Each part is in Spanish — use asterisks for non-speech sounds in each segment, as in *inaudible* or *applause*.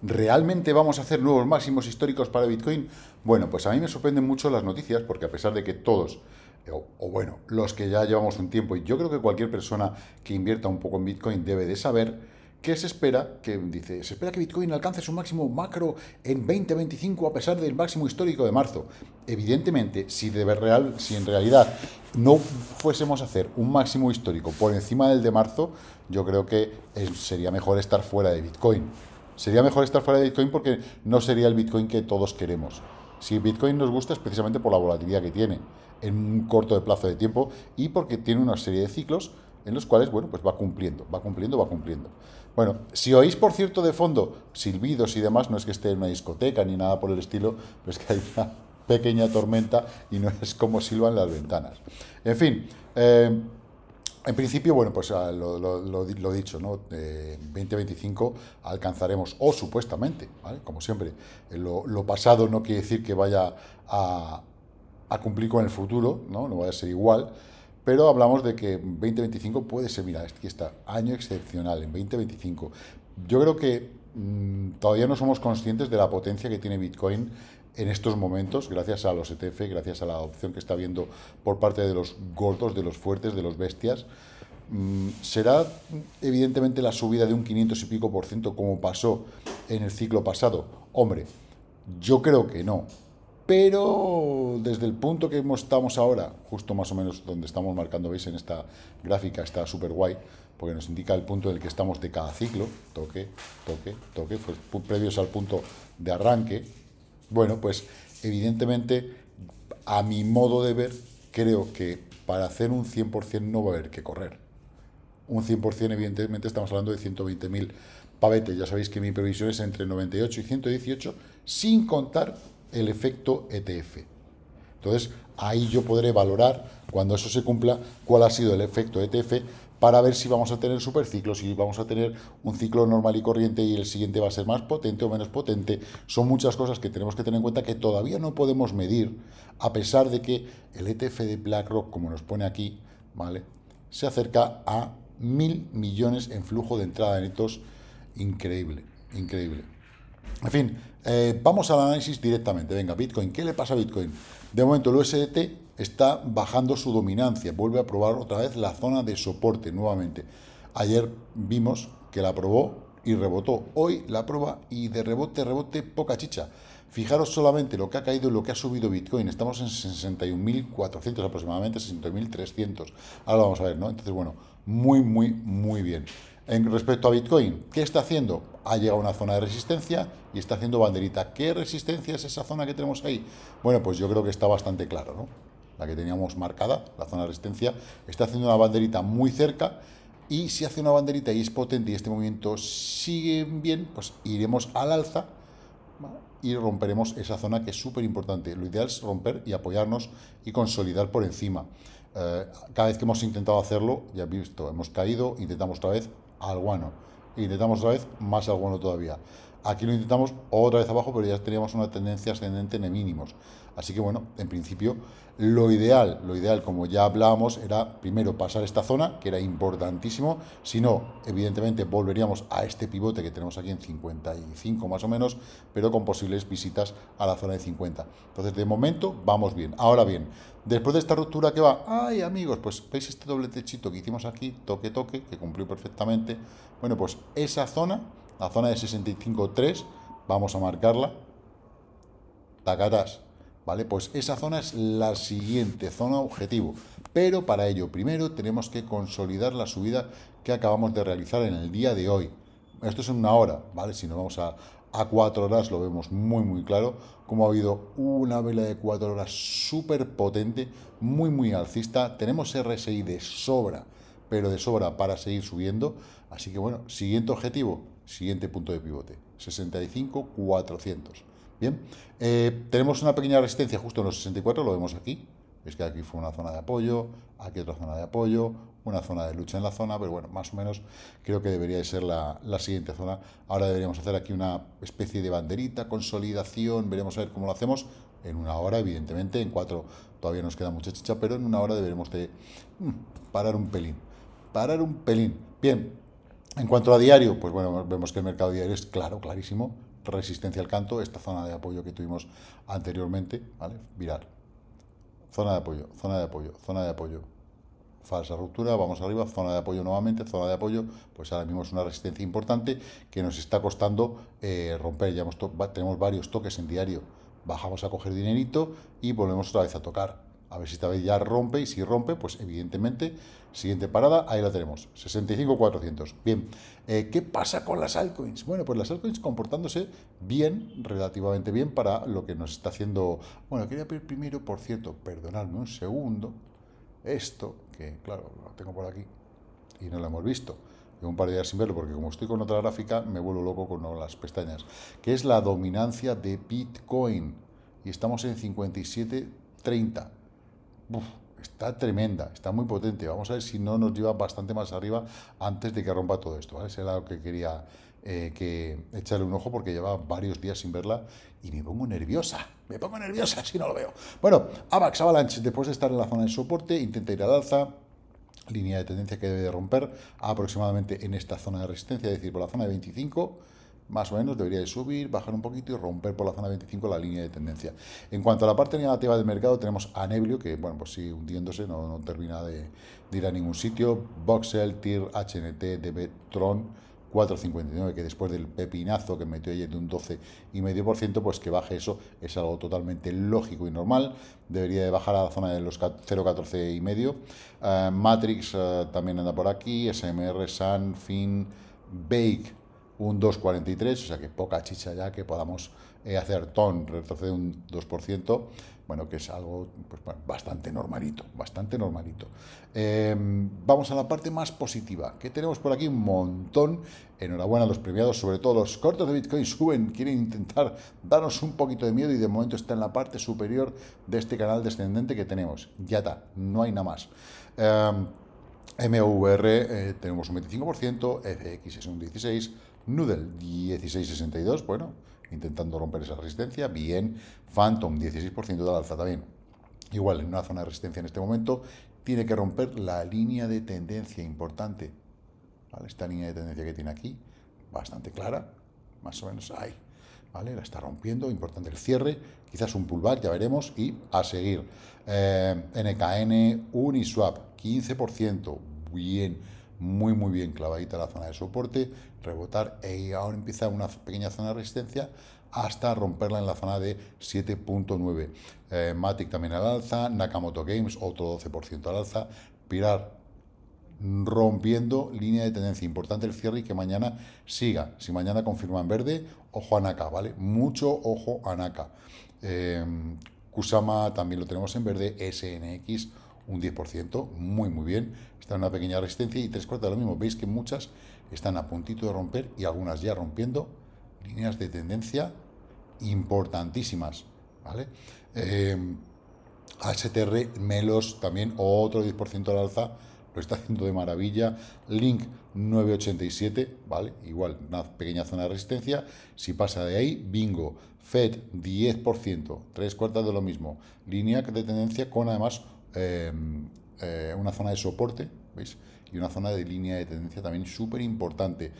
¿Realmente vamos a hacer nuevos máximos históricos para Bitcoin? Bueno, pues a mí me sorprenden mucho las noticias porque a pesar de que todos, o, bueno, los que ya llevamos un tiempo, y yo creo que cualquier persona que invierta un poco en Bitcoin debe de saber que se espera, que dice, se espera que Bitcoin alcance su máximo macro en 2025 a pesar del máximo histórico de marzo. Evidentemente, si, de real, si en realidad no fuésemos a hacer un máximo histórico por encima del de marzo, yo creo que eh, sería mejor estar fuera de Bitcoin. Sería mejor estar fuera de Bitcoin porque no sería el Bitcoin que todos queremos. Si Bitcoin nos gusta es precisamente por la volatilidad que tiene en un corto de plazo de tiempo y porque tiene una serie de ciclos en los cuales, bueno, pues va cumpliendo, va cumpliendo, va cumpliendo. Bueno, si oís, por cierto, de fondo silbidos y demás, no es que esté en una discoteca ni nada por el estilo, pero es que hay una pequeña tormenta y no es como silban las ventanas. En fin, eh, en principio, bueno, pues ah, lo, lo, dicho, ¿no? Eh, 2025 alcanzaremos, o supuestamente, ¿vale? como siempre, eh, lo, pasado no quiere decir que vaya a, cumplir con el futuro, ¿no? no vaya a ser igual, pero hablamos de que 2025 puede ser, mira, aquí está, año excepcional en 2025. Yo creo que mm, todavía no somos conscientes de la potencia que tiene Bitcoin en estos momentos, gracias a los ETF, gracias a la opción que está habiendo por parte de los gordos, de los fuertes, de los bestias, mm, será mm, evidentemente la subida de un 500 y pico por ciento como pasó en el ciclo pasado. Hombre, yo creo que no. Pero desde el punto que estamos ahora, justo más o menos donde estamos marcando, veis en esta gráfica, está súper guay, porque nos indica el punto en el que estamos de cada ciclo, toque, toque, toque, pues, previos al punto de arranque, bueno, pues evidentemente, a mi modo de ver, creo que para hacer un 100% no va a haber que correr. Un 100%, evidentemente, estamos hablando de 120.000 pavetes. Ya sabéis que mi previsión es entre 98 y 118, sin contar el efecto ETF. Entonces, ahí yo podré valorar, cuando eso se cumpla, cuál ha sido el efecto ETF para ver si vamos a tener superciclos, si vamos a tener un ciclo normal y corriente y el siguiente va a ser más potente o menos potente. Son muchas cosas que tenemos que tener en cuenta que todavía no podemos medir, a pesar de que el ETF de BlackRock, como nos pone aquí, ¿vale? se acerca a mil millones en flujo de entrada netos. Increíble, increíble. En fin, eh, vamos al análisis directamente. Venga, Bitcoin, ¿qué le pasa a Bitcoin? De momento el USDT está bajando su dominancia, vuelve a probar otra vez la zona de soporte nuevamente. Ayer vimos que la probó y rebotó, hoy la prueba y de rebote, rebote, poca chicha. Fijaros solamente lo que ha caído y lo que ha subido Bitcoin. Estamos en 61.400 aproximadamente, 61.300. Ahora vamos a ver, ¿no? Entonces, bueno, muy, muy, muy bien. En respecto a Bitcoin, ¿qué está haciendo? Ha llegado a una zona de resistencia y está haciendo banderita. ¿Qué resistencia es esa zona que tenemos ahí? Bueno, pues yo creo que está bastante claro, ¿no? la que teníamos marcada, la zona de resistencia, está haciendo una banderita muy cerca y si hace una banderita y es potente y este movimiento sigue bien, pues iremos al alza y romperemos esa zona que es súper importante. Lo ideal es romper y apoyarnos y consolidar por encima. Eh, cada vez que hemos intentado hacerlo, ya visto, hemos caído, intentamos otra vez al guano, intentamos otra vez más al guano todavía. Aquí lo intentamos otra vez abajo, pero ya teníamos una tendencia ascendente en mínimos. Así que bueno, en principio lo ideal, lo ideal como ya hablábamos, era primero pasar esta zona, que era importantísimo. Si no, evidentemente volveríamos a este pivote que tenemos aquí en 55 más o menos, pero con posibles visitas a la zona de 50. Entonces, de momento, vamos bien. Ahora bien, después de esta ruptura que va, ay amigos, pues veis este doble techito que hicimos aquí, toque, toque, que cumplió perfectamente. Bueno, pues esa zona la zona de 65.3, vamos a marcarla, Tacatás. ¿vale? Pues esa zona es la siguiente zona objetivo, pero para ello primero tenemos que consolidar la subida que acabamos de realizar en el día de hoy. Esto es en una hora, ¿vale? Si nos vamos a, a cuatro horas lo vemos muy muy claro, como ha habido una vela de cuatro horas súper potente, muy muy alcista, tenemos RSI de sobra, pero de sobra para seguir subiendo, así que bueno, siguiente objetivo, Siguiente punto de pivote, 65, 400. Bien, eh, tenemos una pequeña resistencia justo en los 64, lo vemos aquí. Es que aquí fue una zona de apoyo, aquí otra zona de apoyo, una zona de lucha en la zona, pero bueno, más o menos creo que debería de ser la, siguiente zona. Ahora deberíamos hacer aquí una especie de banderita, consolidación, veremos a ver cómo lo hacemos. En una hora, evidentemente, en cuatro todavía nos queda mucha chicha, pero en una hora deberemos de mm, parar un pelín. Parar un pelín. Bien, en cuanto a diario, pues bueno, vemos que el mercado diario es claro, clarísimo, resistencia al canto, esta zona de apoyo que tuvimos anteriormente, ¿vale? Mirar, zona de apoyo, zona de apoyo, zona de apoyo, falsa ruptura, vamos arriba, zona de apoyo nuevamente, zona de apoyo, pues ahora mismo es una resistencia importante que nos está costando eh, romper, ya tenemos varios toques en diario, bajamos a coger dinerito y volvemos otra vez a tocar, a ver si esta vez ya rompe y si rompe, pues evidentemente, siguiente parada, ahí la tenemos, 65.400. Bien, eh, ¿qué pasa con las altcoins? Bueno, pues las altcoins comportándose bien, relativamente bien para lo que nos está haciendo... Bueno, quería pedir primero, por cierto, perdonadme un segundo, esto, que claro, lo tengo por aquí y no lo hemos visto. Llevo un par de días sin verlo porque como estoy con otra gráfica me vuelvo loco con las pestañas, que es la dominancia de Bitcoin. Y estamos en 57.30 está tremenda, está muy potente. Vamos a ver si no nos lleva bastante más arriba antes de que rompa todo esto. ese era lo que quería eh, que echarle un ojo porque lleva varios días sin verla y me pongo nerviosa. Me pongo nerviosa si no lo veo. Bueno, AVAX Avalanche, después de estar en la zona de soporte, intenta ir al alza línea de tendencia que debe de romper aproximadamente en esta zona de resistencia, es decir, por la zona de 25 más o menos de subir, bajar un poquito y romper por la zona 25 la línea de tendencia. En cuanto a la parte negativa del mercado, tenemos a Neblio, que bueno, pues sí hundiéndose, no, termina de, ir a ningún sitio. Voxel, TIR, HNT, DB, Tron. 4,59, que después del pepinazo que metió ayer de un 12,5%, pues que baje eso es algo totalmente lógico y normal. Debería de bajar a la zona de los y medio. Eh, Matrix eh, también anda por aquí, SMR, San, Fin, Bake, un 2,43, o sea que poca chicha ya que podamos eh, hacer ton, retrocede un 2%, bueno, que es algo pues, bastante normalito, bastante normalito. Em, vamos a la parte más positiva, que tenemos por aquí un montón, enhorabuena a los premiados, sobre todo los cortos de Bitcoin suben, quieren intentar darnos un poquito de miedo y de momento está en la parte superior de este canal descendente que tenemos, ya está, no hay nada más. Em, eh, MVR tenemos un 25%, FX es un 16%, Noodle 16,62, bueno, intentando romper esa resistencia, bien. Phantom 16% de la alza también. Igual, en una zona de resistencia en este momento, tiene que romper la línea de tendencia importante. ¿vale? Esta línea de tendencia que tiene aquí, bastante clara, más o menos ahí. ¿Vale? La está rompiendo, importante el cierre, quizás un pullback, ya veremos, y a seguir. NKN eh, Uniswap, 15%, bien muy muy bien clavadita la zona de soporte, rebotar y e ahora empieza una pequeña zona de resistencia hasta romperla en la zona de 7.9. Eh, Matic también al alza, Nakamoto Games otro 12% al alza, pirar rompiendo línea de tendencia. Importante el cierre y que mañana siga. Si mañana confirma en verde, ojo a Naka, ¿vale? Mucho ojo a Naka. Eh, Kusama también lo tenemos en verde, SNX un 10%, muy muy bien, está en una pequeña resistencia y tres cuartas de lo mismo, veis que muchas están a puntito de romper y algunas ya rompiendo líneas de tendencia importantísimas, ¿vale? HTR, em, Melos también, otro 10% al alza, lo está haciendo de maravilla. Link 987, ¿vale? Igual, una pequeña zona de resistencia. Si pasa de ahí, bingo. Fed 10%, tres cuartas de lo mismo. Línea de tendencia con además Em, eh, una zona de soporte, ¿veis? Y una zona de línea de tendencia también súper importante.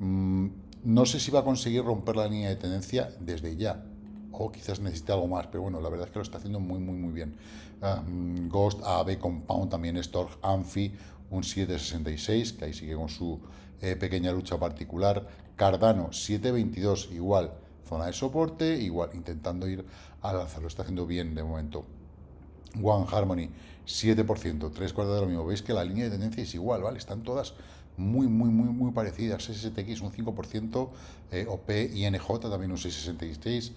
Mm, no sé si va a conseguir romper la línea de tendencia desde ya, o quizás necesite algo más, pero bueno, la verdad es que lo está haciendo muy, muy, muy bien. Ah, mm, Ghost, AB Compound, también Stork, Amphi, un 766, que ahí sigue con su eh, pequeña lucha particular. Cardano, 722, igual, zona de soporte, igual, intentando ir al alza, lo está haciendo bien de momento. One Harmony, 7%, 3 cuartos de lo mismo. Veis que la línea de tendencia es igual, ¿vale? Están todas muy, muy, muy, muy parecidas. SSTX un 5%, OP y NJ también un 6,66,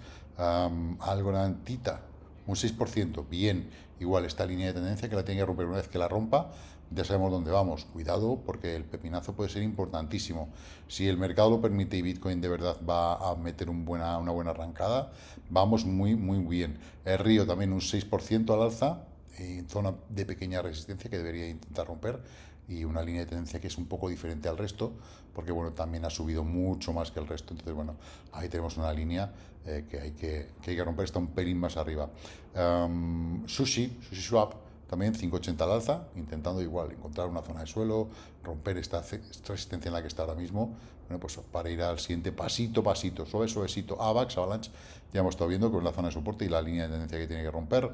algo Algorand, Tita un 6%, bien, igual esta línea de tendencia que la tiene que romper. Una vez que la rompa, ya sabemos dónde vamos. Cuidado porque el pepinazo puede ser importantísimo. Si el mercado lo permite y Bitcoin de verdad va a meter buena, una buena arrancada, vamos muy, muy bien. El río también un 6% al alza, en zona de pequeña resistencia que debería intentar romper y una línea de tendencia que es un poco diferente al resto, porque bueno, también ha subido mucho más que el resto. Entonces, bueno, ahí tenemos una línea eh, que, hay que, que, romper, está un pelín más arriba. Em, sushi, Sushi Swap, también 5.80 al alza, intentando igual encontrar una zona de suelo, romper esta, resistencia en la que está ahora mismo, bueno, pues para ir al siguiente pasito, pasito, suave, suavecito, AVAX, Avalanche, ya hemos estado viendo que es la zona de soporte y la línea de tendencia que tiene que romper,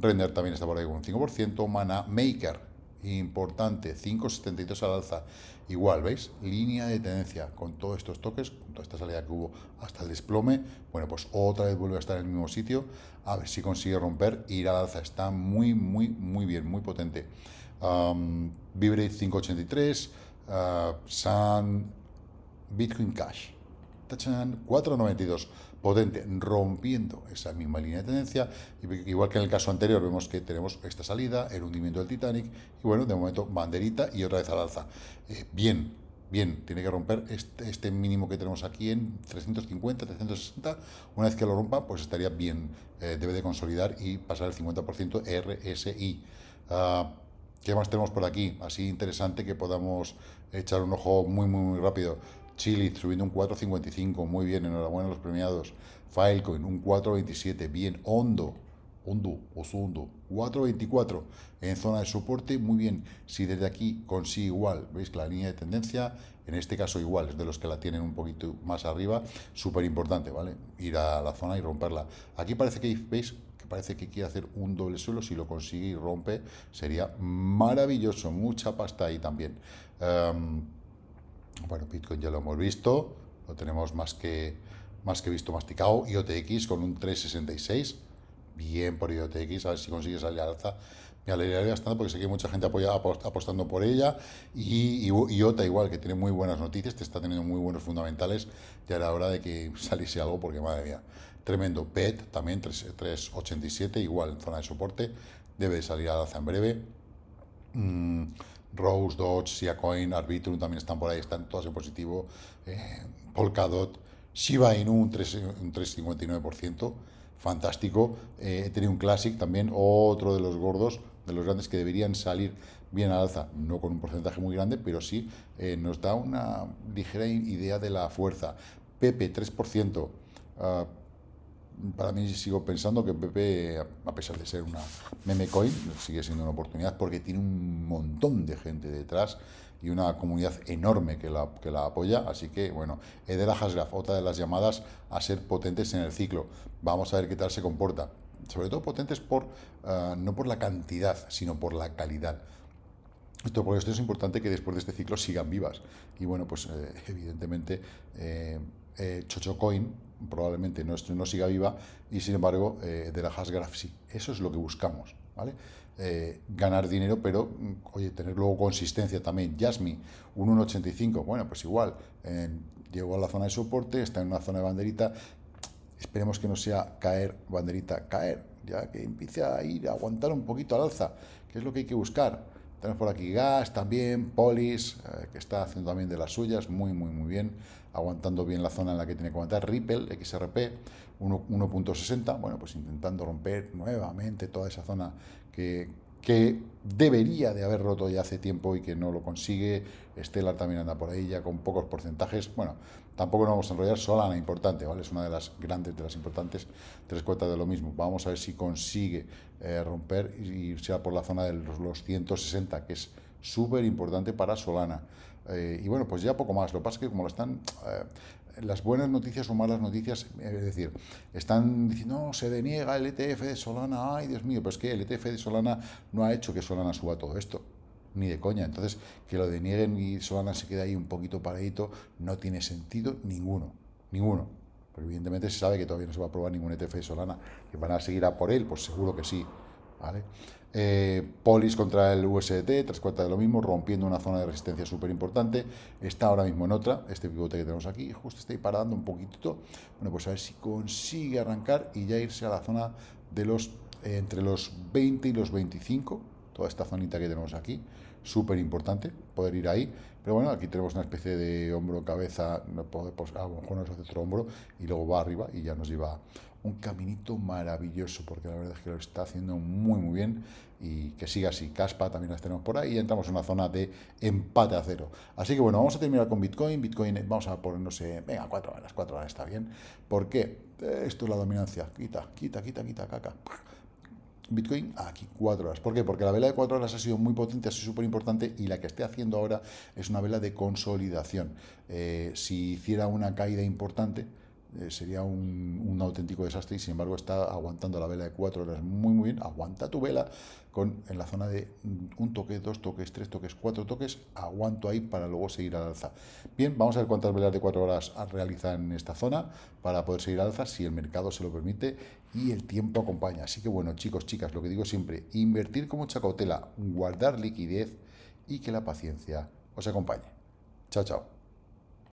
Render también está por ahí con un 5%, Mana Maker importante, 5,72 al alza. Igual, ¿veis? Línea de tendencia con todos estos toques, con toda esta salida que hubo hasta el desplome. Bueno, pues otra vez vuelve a estar en el mismo sitio. A ver si consigue romper ir al alza. Está muy, muy, muy bien, muy potente. Vibrate 583, San Sun, Bitcoin Cash tachan, 4,92, potente, rompiendo esa misma línea de tendencia. Igual que en el caso anterior, vemos que tenemos esta salida, el hundimiento del Titanic, y bueno, de momento banderita y otra vez al alza. Eh, bien, bien, tiene que romper este, este mínimo que tenemos aquí en 350, 360. Una vez que lo rompa, pues estaría bien. Eh, debe de consolidar y pasar el 50% RSI. Ah, ¿Qué más tenemos por aquí? Así interesante que podamos echar un ojo muy, muy, muy rápido. Chile subiendo un 4,55, muy bien, enhorabuena a los premiados. Filecoin un 4,27, bien. Hondo, Hondo, Osundo, 4,24 en zona de soporte, muy bien. Si desde aquí consigue igual, veis que la línea de tendencia, en este caso igual, es de los que la tienen un poquito más arriba, súper importante, ¿vale? Ir a la zona y romperla. Aquí parece que, veis, que parece que quiere hacer un doble suelo, si lo consigue y rompe, sería maravilloso, mucha pasta ahí también. Em, bueno, Bitcoin ya lo hemos visto, lo tenemos más que, más que visto masticado. IOTX con un 3,66, bien por IOTX, a ver si consigue salir al alza. Me alegraría bastante porque sé que hay mucha gente apoyada, apostando por ella. Y, y IOTA igual, que tiene muy buenas noticias, te está teniendo muy buenos fundamentales. Ya era hora de que *laughs* saliese algo porque, madre mía, tremendo. PET también, 3,87, igual en zona de soporte, debe salir al alza en breve. Mm, Rose, Dodge, Siacoin, Arbitrum también están por ahí, están todas en positivo. Eh, Polkadot, Shiba Inu un, 3, 3,59%, fantástico. Eh, he tenido un Classic también, otro de los gordos, de los grandes que deberían salir bien al alza, no con un porcentaje muy grande, pero sí eh, nos da una ligera idea de la fuerza. Pepe, 3% para mí sigo pensando que Pepe, a pesar de ser una meme coin, sigue siendo una oportunidad porque tiene un montón de gente detrás y una comunidad enorme que la, que la apoya. Así que, bueno, la Hasgraf, otra de las llamadas a ser potentes en el ciclo. Vamos a ver qué tal se comporta. Sobre todo potentes por, eh, no por la cantidad, sino por la calidad. Esto, esto es importante que después de este ciclo sigan vivas. Y bueno, pues eh, evidentemente eh, Chocho Coin probablemente no, no siga viva y sin embargo eh, de la Hasgraph sí. Eso es lo que buscamos, ¿vale? Eh, ganar dinero, pero mm, oye, tener luego consistencia también. Jasmine, un 1,85, bueno, pues igual, eh, llegó a la zona de soporte, está en una zona de banderita, esperemos que no sea caer, banderita, caer, ya que empiece a ir a aguantar un poquito al alza, que es lo que hay que buscar. Tenemos por aquí Gas también, Polis, eh, que está haciendo también de las suyas, muy, muy, muy bien, aguantando bien la zona en la que tiene que aguantar. Ripple, XRP, 1.60, bueno, pues intentando romper nuevamente toda esa zona que, que debería de haber roto ya hace tiempo y que no lo consigue. Estela también anda por ahí ya con pocos porcentajes. Bueno, tampoco nos vamos a enrollar. Solana, importante, ¿vale? Es una de las grandes, de las importantes. Tres cuotas de lo mismo. Vamos a ver si consigue eh, romper y, sea por la zona de los, 160, que es súper importante para Solana. Eh, y bueno, pues ya poco más. Lo que pasa es que como lo están, eh, las buenas noticias o malas noticias, eh, es decir, están diciendo, se deniega el ETF de Solana, ay Dios mío, pero es que el ETF de Solana no ha hecho que Solana suba todo esto, ni de coña. Entonces, que lo denieguen y Solana se quede ahí un poquito paradito, no tiene sentido ninguno, ninguno. Pero evidentemente se sabe que todavía no se va a aprobar ningún ETF de Solana, que van a seguir a por él, pues seguro que sí. Eh, polis contra el USDT, tres cuartas de lo mismo, rompiendo una zona de resistencia súper importante. Está ahora mismo en otra, este pivote que tenemos aquí, justo está ahí parando un poquitito. Bueno, pues a ver si consigue arrancar y ya irse a la zona de los eh, entre los 20 y los 25, toda esta zonita que tenemos aquí, súper importante poder ir ahí. Pero bueno, aquí tenemos una especie de hombro, cabeza, no pues, a lo mejor nos hace otro hombro y luego va arriba y ya nos lleva un caminito maravilloso, porque la verdad es que lo está haciendo muy, muy bien y que siga así. Caspa también las tenemos por ahí y entramos en una zona de empate a cero. Así que bueno, vamos a terminar con Bitcoin. Bitcoin, vamos a poner, no sé, venga, cuatro horas, cuatro horas está bien. porque eh, Esto es la dominancia. Quita, quita, quita, quita, caca. Bitcoin aquí, cuatro horas. ¿Por qué? Porque la vela de cuatro horas ha sido muy potente, ha sido súper importante y la que esté haciendo ahora es una vela de consolidación. Eh, si hiciera una caída importante, eh, sería un, auténtico desastre y sin embargo está aguantando la vela de cuatro horas muy muy bien, aguanta tu vela con en la zona de un toque, dos toques, tres toques, cuatro toques, aguanto ahí para luego seguir al alza. Bien, vamos a ver cuántas velas de cuatro horas realizan en esta zona para poder seguir al alza si el mercado se lo permite y el tiempo acompaña. Así que bueno chicos, chicas, lo que digo siempre, invertir como mucha guardar liquidez y que la paciencia os acompañe. Chao, chao.